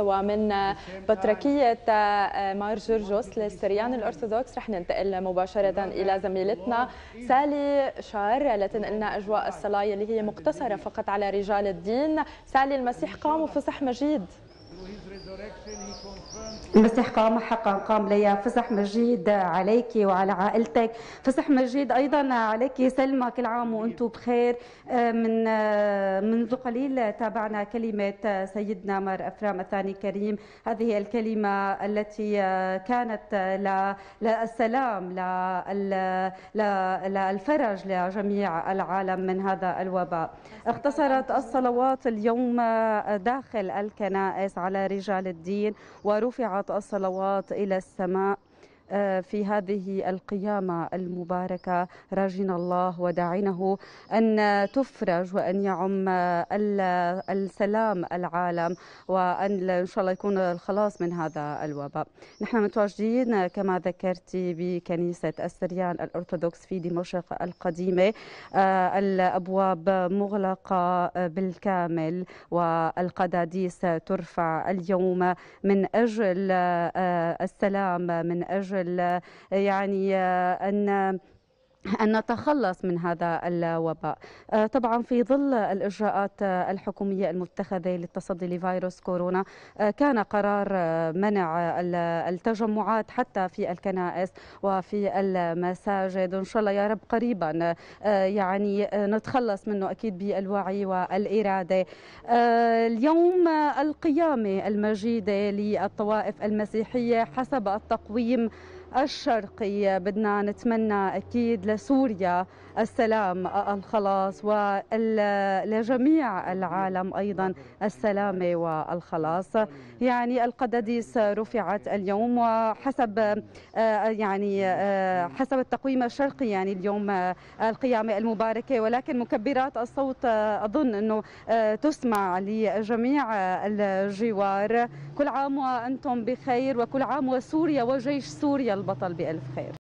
ومن من بطركية آه، مار جورجوس للسريان الأرثوذكس رح ننتقل مباشرة إلى زميلتنا سالي شار لتنقلنا أجواء الصلاة اللي هي مقتصرة فقط على رجال الدين سالي المسيح قام وفصح مجيد باستحقام حقا قام لي فسح مجيد عليك وعلى عائلتك فسح مجيد ايضا عليك سلمى كل عام وانتم بخير آه، من آه، منذ قليل تابعنا كلمه سيدنا مر افرام الثاني كريم هذه الكلمه التي آه، كانت للسلام للفرج لجميع العالم من هذا الوباء اختصرت الصلوات اليوم داخل الكنائس على رجال الدين ورفعت الصلوات إلى السماء آه، في هذه القيامة المباركة راجين الله وداعينه أن تفرج وأن يعم آه، السلام العالم وأن إن شاء الله يكون الخلاص من هذا الوباء نحن متواجدين كما ذكرت بكنيسة السريان الأرثوذكس في دمشق القديمة آه، الأبواب مغلقة بالكامل والقداديس ترفع اليوم من أجل السلام من أجل يعني آه، ان أن نتخلص من هذا الوباء آه، طبعا في ظل الإجراءات آه، الحكومية المتخذة للتصدي لفيروس كورونا آه، كان قرار منع التجمعات حتى في الكنائس وفي المساجد إن شاء الله يا رب قريبا يعني نتخلص منه أكيد بالوعي والإرادة اليوم القيامة المجيدة للطوائف المسيحية حسب التقويم الشرقي بدنا نتمنى أكيد لسوريا السلام الخلاص ولجميع العالم أيضا السلامة والخلاص يعني القداديس رفعت اليوم وحسب يعني حسب التقويم الشرقي يعني اليوم القيامة المباركة ولكن مكبرات الصوت أظن أنه تسمع لجميع الجوار كل عام وأنتم بخير وكل عام وسوريا وجيش سوريا البطل بألف خير